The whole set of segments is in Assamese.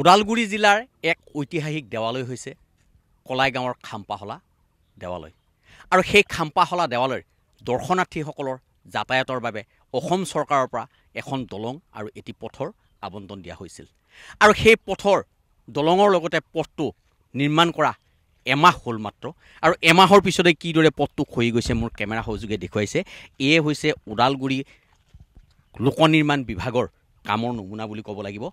ওদালগুৰি জিলাৰ এক ঐতিহাসিক দেৱালয় হৈছে কলাইগাঁৱৰ খাম্পাহলা দেৱালয় আৰু সেই খাম্পাহলা দেৱালয়ৰ দৰ্শনাৰ্থীসকলৰ যাতায়াতৰ বাবে অসম চৰকাৰৰ পৰা এখন দলং আৰু এটি পথৰ আৱণ্টন দিয়া হৈছিল আৰু সেই পথৰ দলঙৰ লগতে পথটো নিৰ্মাণ কৰা এমাহ হ'ল মাত্ৰ আৰু এমাহৰ পিছতে কিদৰে পথটো খহি গৈছে মোৰ কেমেৰা সহযোগে দেখুৱাইছে এয়ে হৈছে ওদালগুৰি লোকনিৰ্মাণ বিভাগৰ কামৰ নমুনা বুলি ক'ব লাগিব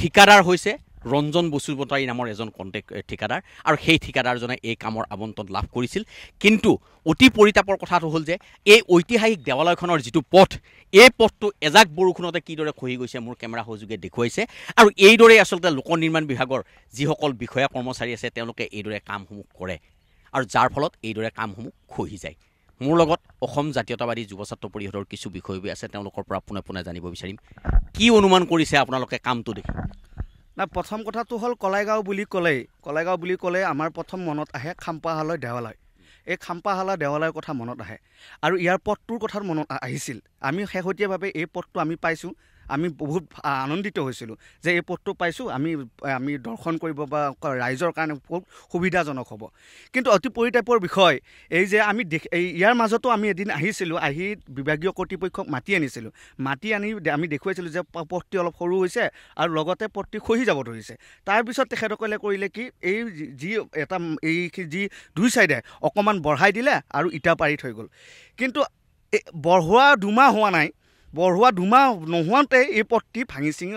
ঠিকাদাৰ হৈছে ৰঞ্জন বসুমতাৰী নামৰ এজন কণ্টেক ঠিকাদাৰ আৰু সেই ঠিকাদাৰজনে এই কামৰ আবণ্টন লাভ কৰিছিল কিন্তু অতি পৰিতাপৰ কথাটো হ'ল যে এই ঐতিহাসিক দেৱালয়খনৰ যিটো পথ এই পথটো এজাক বৰষুণতে কিদৰে খহি গৈছে মোৰ কেমেৰা সহযোগে দেখুৱাইছে আৰু এইদৰেই আচলতে লোক নিৰ্মাণ বিভাগৰ যিসকল বিষয়া কৰ্মচাৰী আছে তেওঁলোকে এইদৰে কামসমূহ কৰে আৰু যাৰ ফলত এইদৰে কামসমূহ খহি যায় মোৰ লগত অসম জাতীয়তাবাদী যুৱ ছাত্ৰ পৰিষদৰ কিছু বিষয়বোৰ আছে তেওঁলোকৰ পৰা পোনে পোনে জানিব বিচাৰিম কি অনুমান কৰিছে আপোনালোকে কামটো দেখি নাই প্ৰথম কথাটো হ'ল কলাইগাঁও বুলি ক'লেই কলাইগাঁও বুলি ক'লে আমাৰ প্ৰথম মনত আহে খাম্পাহালৰ দেৱালয় এই খাম্পাশালৰ দেৱালয়ৰ কথা মনত আহে আৰু ইয়াৰ পথটোৰ কথাও মনত আহিছিল আমি শেহতীয়াভাৱে এই পথটো আমি পাইছোঁ আমি বহুত আনন্দিত হৈছিলোঁ যে এই পথটো পাইছোঁ আমি আমি দৰ্শন কৰিব বা ৰাইজৰ কাৰণে বহুত সুবিধাজনক হ'ব কিন্তু অতি পৰিতাপৰ বিষয় এই যে আমি এই ইয়াৰ মাজতো আমি এদিন আহিছিলোঁ আহি বিভাগীয় কৰ্তৃপক্ষক মাতি আনিছিলোঁ মাতি আনি আমি দেখুৱাইছিলোঁ যে পথটি অলপ সৰু হৈছে আৰু লগতে পথটি খহি যাব ধৰিছে তাৰপিছত তেখেতসকলে কৰিলে কি এই যি এটা এই যি দুই চাইডে অকণমান বঢ়াই দিলে আৰু ইটা পাৰি থৈ গ'ল কিন্তু বঢ়োৱা দুমাহ হোৱা নাই বঢ়োৱা দুমাহ নোহোৱাতে এই পথটি ভাঙি চিঙি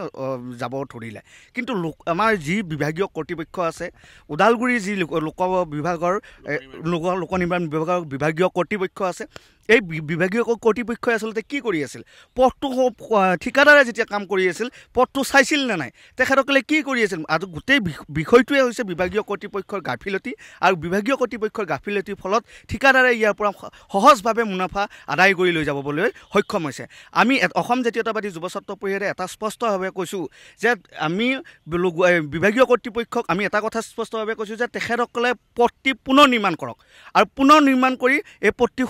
যাব ধৰিলে কিন্তু লোক আমাৰ যি বিভাগীয় কৰ্তৃপক্ষ আছে ওদালগুৰি যি লোক লোক বিভাগৰ লোক লোক নিৰ্মাণ বিভাগৰ বিভাগীয় কৰ্তৃপক্ষ আছে এই বিভাগীয় কৰ্তৃপক্ষই আচলতে কি কৰি আছিল পথটো ঠিকাদাৰে যেতিয়া কাম কৰি আছিল পথটো চাইছিল নে নাই তেখেতসকলে কি কৰি আছিল আৰু গোটেই বিষয়টোৱে হৈছে বিভাগীয় কৰ্তৃপক্ষৰ গাফিলতি আৰু বিভাগীয় কৰ্তৃপক্ষৰ গাফিলতিৰ ফলত ঠিকাদাৰে ইয়াৰ পৰা সহজভাৱে মুনাফা আদায় কৰি লৈ যাবলৈ সক্ষম হৈছে আমি অসম জাতীয়তাবাদী যুৱ ছাত্ৰ ছাত্ৰপৰিয়াৰে এটা স্পষ্টভাৱে কৈছোঁ যে আমি বিভাগীয় কৰ্তৃপক্ষক আমি এটা কথা স্পষ্টভাৱে কৈছোঁ যে তেখেতসকলে পথটি পুনৰ নিৰ্মাণ কৰক আৰু পুনৰ নিৰ্মাণ কৰি এই পথটি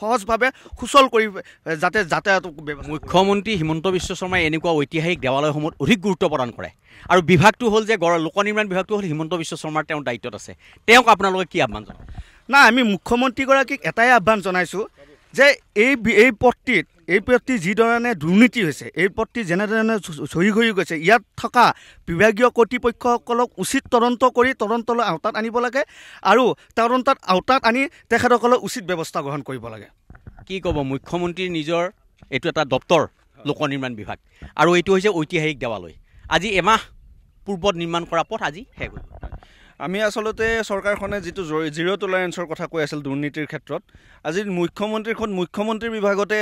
সহজভাৱে সুচল কৰি যাতে যাতায়াত মুখ্যমন্ত্ৰী হিমন্ত বিশ্ব শৰ্মাই এনেকুৱা ঐতিহাসিক দেৱালয়সমূহত অধিক গুৰুত্ব প্ৰদান কৰে আৰু বিভাগটো হ'ল যে গড় লোক নিৰ্মাণ বিভাগটো হ'ল হিমন্ত বিশ্ব শৰ্মাৰ তেওঁৰ দায়িত্বত আছে তেওঁক আপোনালোকে কি আহ্বান জনায় নাই আমি মুখ্যমন্ত্ৰীগৰাকীক এটাই আহ্বান জনাইছোঁ যে এই এই পথটিত এই পথটি যিধৰণে দুৰ্নীতি হৈছে এই পথটি যেনেধৰণে চহী কৰি গৈছে ইয়াত থকা বিভাগীয় কৰ্তৃপক্ষসকলক উচিত তদন্ত কৰি তদন্তলৈ আওতাত আনিব লাগে আৰু তদন্তত আওতাত আনি তেখেতসকলক উচিত ব্যৱস্থা গ্ৰহণ কৰিব লাগে কি ক'ব মুখ্যমন্ত্ৰীৰ নিজৰ এইটো এটা দপ্তৰ লোক নিৰ্মাণ বিভাগ আৰু এইটো হৈছে ঐতিহাসিক দেৱালয় আজি এমাহ পূৰ্বত নিৰ্মাণ কৰা পথ আজি শেষ হৈ গ'ল আমি আচলতে চৰকাৰখনে যিটো জিৰ' টলাৰেঞ্চৰ কথা কৈ আছিল দুৰ্নীতিৰ ক্ষেত্ৰত আজি মুখ্যমন্ত্ৰীখন মুখ্যমন্ত্ৰীৰ বিভাগতে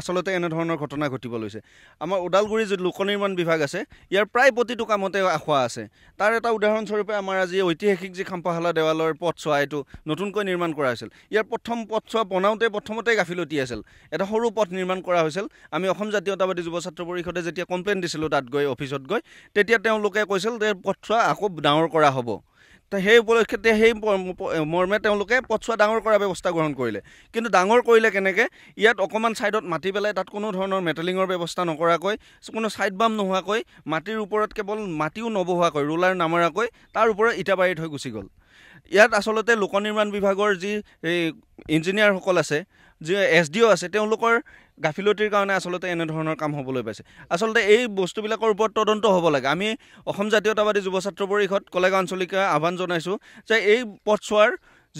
আচলতে এনেধৰণৰ ঘটনা ঘটিব লৈছে আমাৰ ওদালগুৰি যি লোক নিৰ্মাণ বিভাগ আছে ইয়াৰ প্ৰায় প্ৰতিটো কামতে আখোৱা আছে তাৰ এটা উদাহৰণস্বৰূপে আমাৰ আজি ঐতিহাসিক যি খাম্পাহালা দেৱালৰ পথছোৱা এইটো নতুনকৈ নিৰ্মাণ কৰা হৈছিল ইয়াৰ প্ৰথম পথছোৱা বনাওঁতে প্ৰথমতে গাফিলতি আছিল এটা সৰু পথ নিৰ্মাণ কৰা হৈছিল আমি অসম জাতীয়তাবাদী যুৱ ছাত্ৰ পৰিষদে যেতিয়া কমপ্লেইন দিছিলোঁ তাত গৈ অফিচত গৈ তেতিয়া তেওঁলোকে কৈছিল যে পথছোৱা আকৌ ডাঙৰ কৰা হ'ব তো সেই উপলক্ষে সেই মৰ্মে তেওঁলোকে পথছোৱা ডাঙৰ কৰাৰ ব্যৱস্থা গ্ৰহণ কৰিলে কিন্তু ডাঙৰ কৰিলে কেনেকৈ ইয়াত অকণমান ছাইডত মাটি পেলাই তাত কোনো ধৰণৰ মেটেলিঙৰ ব্যৱস্থা নকৰাকৈ কোনো ছাইড বাম নোহোৱাকৈ মাটিৰ ওপৰত কেৱল মাটিও নবহোৱাকৈ ৰোলাৰ নামাৰাকৈ তাৰ ওপৰত ইটা বাৰীত হৈ গুচি গ'ল ইয়াত আচলতে লোক নিৰ্মাণ বিভাগৰ যি ইঞ্জিনিয়াৰসকল আছে যি এছ ডি অ' আছে তেওঁলোকৰ গাফিলতিৰ কাৰণে আচলতে এনেধৰণৰ কাম হ'বলৈ পাইছে আচলতে এই বস্তুবিলাকৰ ওপৰত তদন্ত হ'ব লাগে আমি অসম জাতীয়তাবাদী যুৱ ছাত্ৰ পৰিষদ কলেগা আঞ্চলিক আহ্বান জনাইছোঁ যে এই পথছোৱাৰ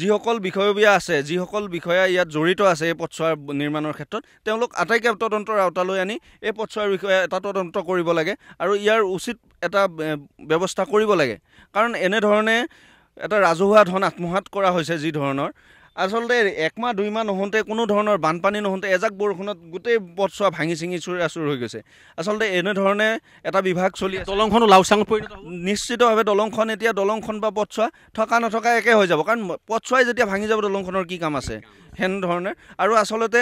যিসকল বিষয়বীয়া আছে যিসকল বিষয়া ইয়াত জড়িত আছে এই পথছোৱাৰ নিৰ্মাণৰ ক্ষেত্ৰত তেওঁলোক আটাইকৈ তদন্তৰ আওতালৈ আনি এই পথছোৱাৰ বিষয়ে এটা তদন্ত কৰিব লাগে আৰু ইয়াৰ উচিত এটা ব্যৱস্থা কৰিব লাগে কাৰণ এনেধৰণে এটা ৰাজহুৱা ধন আত্মসাত কৰা হৈছে যি ধৰণৰ আচলতে একমাহ দুই মাহ নহওঁতে কোনো ধৰণৰ বানপানী নহওঁতে এজাক বৰষুণত গোটেই পথছোৱা ভাঙি চিঙি চুৰ আচুৰ হৈ গৈছে আচলতে এনেধৰণে এটা বিভাগ চলি দলংখন লাওচাং নিশ্চিতভাৱে দলংখন এতিয়া দলংখন বা পথছোৱা থকা নথকা একে হৈ যাব কাৰণ পথছোৱাই যেতিয়া ভাঙি যাব দলংখনৰ কি কাম আছে সেনেধৰণে আৰু আচলতে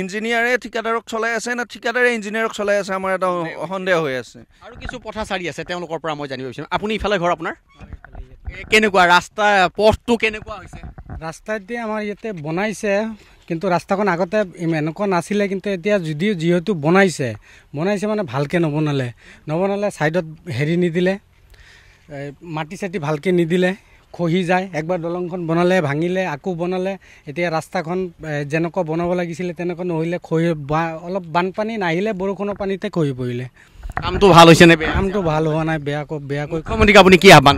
ইঞ্জিনিয়াৰে ঠিকাদাৰক চলাই আছে নে ঠিকাদাৰে ইঞ্জিনিয়াৰক চলাই আছে আমাৰ এটা সন্দেহ হৈ আছে আৰু কিছু কথা চাৰি আছে তেওঁলোকৰ পৰা মই জানিব বিচাৰিম আপুনি ইফালে ঘৰ আপোনাৰ কেনেকুৱা ৰাস্তা পথটো কেনেকুৱা হৈছে ৰাস্তাইদি আমাৰ ইয়াতে বনাইছে কিন্তু ৰাস্তাখন আগতে এনেকুৱা নাছিলে কিন্তু এতিয়া যদিও যিহেতু বনাইছে বনাইছে মানে ভালকৈ নবনালে নবনালে ছাইডত হেৰি নিদিলে মাটি চাটি ভালকৈ নিদিলে খহি যায় একবাৰ দলংখন বনালে ভাঙিলে আকৌ বনালে এতিয়া ৰাস্তাখন যেনেকুৱা বনাব লাগিছিলে তেনেকুৱা নহ'লে খহি বা অলপ বানপানী নাহিলে বৰষুণৰ পানীতে খহি পৰিলে কামটো ভাল হৈছেনে কামটো ভাল হোৱা নাই বেয়া বেয়াকৈ মুখ্যমন্ত্ৰীক আপুনি কি আহ্বান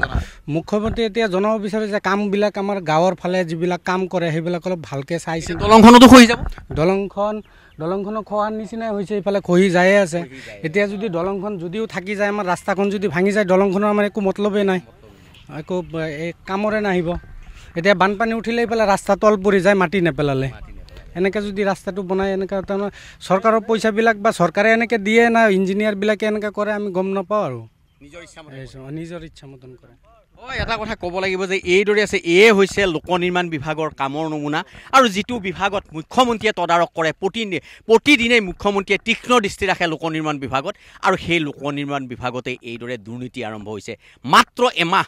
মুখ্যমন্ত্ৰী এতিয়া জনাব বিচাৰোঁ যে কামবিলাক আমাৰ গাঁৱৰ ফালে যিবিলাক কাম কৰে সেইবিলাক অলপ ভালকৈ চাইছে দলংখনতো খহি যাব দলংখন দলংখনো খোৱাৰ নিচিনাই হৈছে এইফালে খহি যায়ে আছে এতিয়া যদি দলংখন যদিও থাকি যায় আমাৰ ৰাস্তাখন যদি ভাঙি যায় দলংখনৰ আমাৰ একো মতলবেই নাই একো কামৰে নাহিব এতিয়া বানপানী উঠিলে এইফালে ৰাস্তা তল পৰি যায় মাটি নেপেলালে এনেকৈ যদি ৰাস্তাটো বনায় এনেকৈ তাৰমানে চৰকাৰৰ পইচাবিলাক বা চৰকাৰে এনেকৈ দিয়ে না ইঞ্জিনিয়াৰবিলাকে এনেকৈ কৰে আমি গম নাপাওঁ আৰু নিজৰ ইচ্ছা মতন কৰে হয় এটা কথা ক'ব লাগিব যে এইদৰে আছে এয়ে হৈছে লোক নিৰ্মাণ বিভাগৰ কামৰ নমুনা আৰু যিটো বিভাগত মুখ্যমন্ত্ৰীয়ে তদাৰক কৰে প্ৰতিদিনে প্ৰতিদিনেই মুখ্যমন্ত্ৰীয়ে তীক্ষ্ণ দৃষ্টি ৰাখে লোক নিৰ্মাণ বিভাগত আৰু সেই লোক নিৰ্মাণ বিভাগতে এইদৰে দুৰ্নীতি আৰম্ভ হৈছে মাত্ৰ এমাহ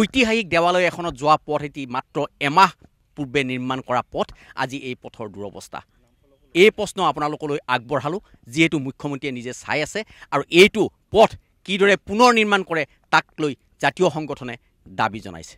ঐতিহাসিক দেৱালয় এখনত যোৱা পথ এটি মাত্ৰ এমাহ পূৰ্বে নিৰ্মাণ কৰা পথ আজি এই পথৰ দুৰৱস্থা এই প্ৰশ্ন আপোনালোকলৈ আগবঢ়ালোঁ যিহেতু মুখ্যমন্ত্ৰীয়ে নিজে চাই আছে আৰু এইটো পথ কিদৰে পুনৰ নিৰ্মাণ কৰে তাক লৈ জাতীয় সংগঠনে দাবী জনাইছে